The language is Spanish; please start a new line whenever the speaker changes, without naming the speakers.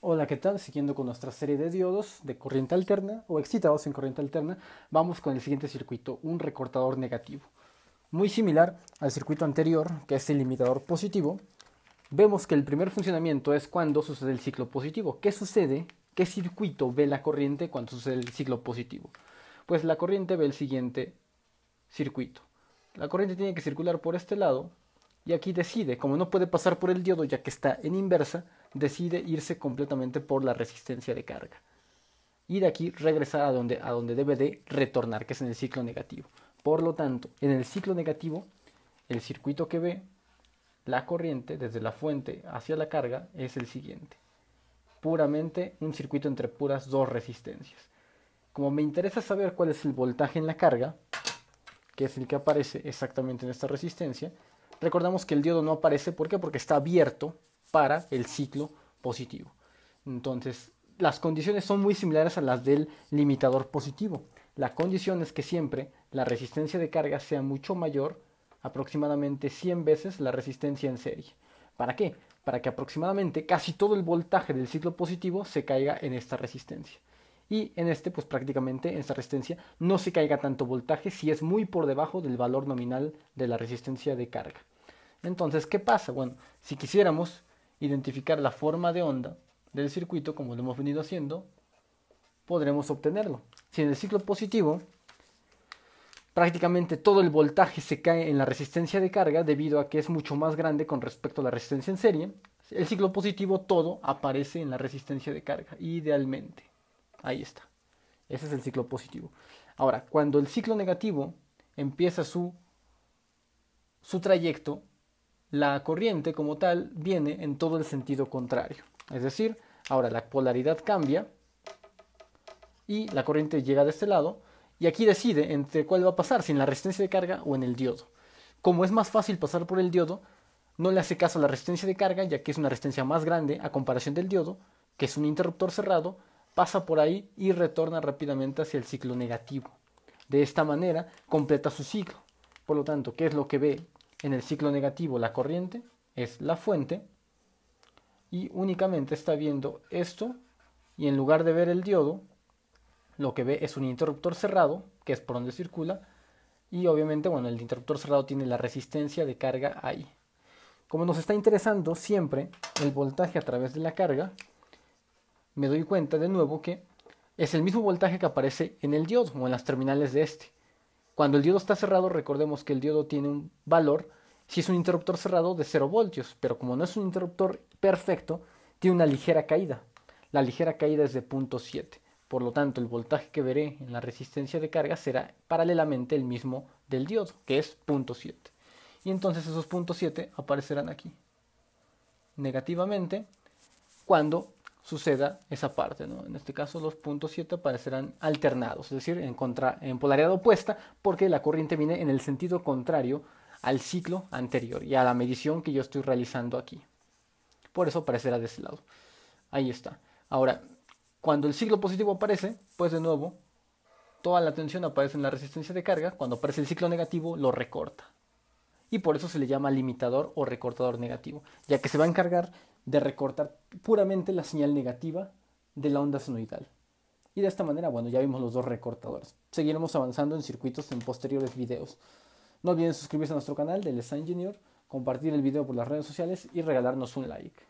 Hola, ¿qué tal? Siguiendo con nuestra serie de diodos de corriente alterna o excitados en corriente alterna, vamos con el siguiente circuito, un recortador negativo. Muy similar al circuito anterior, que es el limitador positivo, vemos que el primer funcionamiento es cuando sucede el ciclo positivo. ¿Qué sucede? ¿Qué circuito ve la corriente cuando sucede el ciclo positivo? Pues la corriente ve el siguiente circuito. La corriente tiene que circular por este lado y aquí decide, como no puede pasar por el diodo ya que está en inversa, decide irse completamente por la resistencia de carga. Y de aquí regresar a donde, a donde debe de retornar, que es en el ciclo negativo. Por lo tanto, en el ciclo negativo, el circuito que ve la corriente desde la fuente hacia la carga es el siguiente. Puramente un circuito entre puras dos resistencias. Como me interesa saber cuál es el voltaje en la carga, que es el que aparece exactamente en esta resistencia, recordamos que el diodo no aparece, ¿por qué? Porque está abierto para el ciclo positivo. Entonces, las condiciones son muy similares a las del limitador positivo. La condición es que siempre la resistencia de carga sea mucho mayor, aproximadamente 100 veces la resistencia en serie. ¿Para qué? Para que aproximadamente casi todo el voltaje del ciclo positivo se caiga en esta resistencia. Y en este, pues prácticamente en esta resistencia no se caiga tanto voltaje si es muy por debajo del valor nominal de la resistencia de carga. Entonces, ¿qué pasa? Bueno, si quisiéramos identificar la forma de onda del circuito, como lo hemos venido haciendo, podremos obtenerlo. Si en el ciclo positivo prácticamente todo el voltaje se cae en la resistencia de carga debido a que es mucho más grande con respecto a la resistencia en serie, el ciclo positivo todo aparece en la resistencia de carga, idealmente. Ahí está. Ese es el ciclo positivo. Ahora, cuando el ciclo negativo empieza su, su trayecto, la corriente como tal viene en todo el sentido contrario. Es decir, ahora la polaridad cambia y la corriente llega de este lado y aquí decide entre cuál va a pasar, si en la resistencia de carga o en el diodo. Como es más fácil pasar por el diodo, no le hace caso a la resistencia de carga, ya que es una resistencia más grande a comparación del diodo, que es un interruptor cerrado, pasa por ahí y retorna rápidamente hacia el ciclo negativo. De esta manera completa su ciclo. Por lo tanto, ¿qué es lo que ve en el ciclo negativo la corriente es la fuente y únicamente está viendo esto y en lugar de ver el diodo, lo que ve es un interruptor cerrado, que es por donde circula, y obviamente, bueno, el interruptor cerrado tiene la resistencia de carga ahí. Como nos está interesando siempre el voltaje a través de la carga, me doy cuenta de nuevo que es el mismo voltaje que aparece en el diodo o en las terminales de este. Cuando el diodo está cerrado, recordemos que el diodo tiene un valor, si es un interruptor cerrado, de 0 voltios, pero como no es un interruptor perfecto, tiene una ligera caída. La ligera caída es de 0.7, por lo tanto el voltaje que veré en la resistencia de carga será paralelamente el mismo del diodo, que es 0.7. Y entonces esos 0.7 aparecerán aquí negativamente cuando suceda esa parte. ¿no? En este caso los puntos 7 aparecerán alternados, es decir, en, en polaridad opuesta, porque la corriente viene en el sentido contrario al ciclo anterior y a la medición que yo estoy realizando aquí. Por eso aparecerá de ese lado. Ahí está. Ahora, cuando el ciclo positivo aparece, pues de nuevo, toda la tensión aparece en la resistencia de carga. Cuando aparece el ciclo negativo, lo recorta y por eso se le llama limitador o recortador negativo, ya que se va a encargar de recortar puramente la señal negativa de la onda senoidal. Y de esta manera, bueno, ya vimos los dos recortadores. Seguiremos avanzando en circuitos en posteriores videos. No olviden suscribirse a nuestro canal de Les Engineer, compartir el video por las redes sociales y regalarnos un like.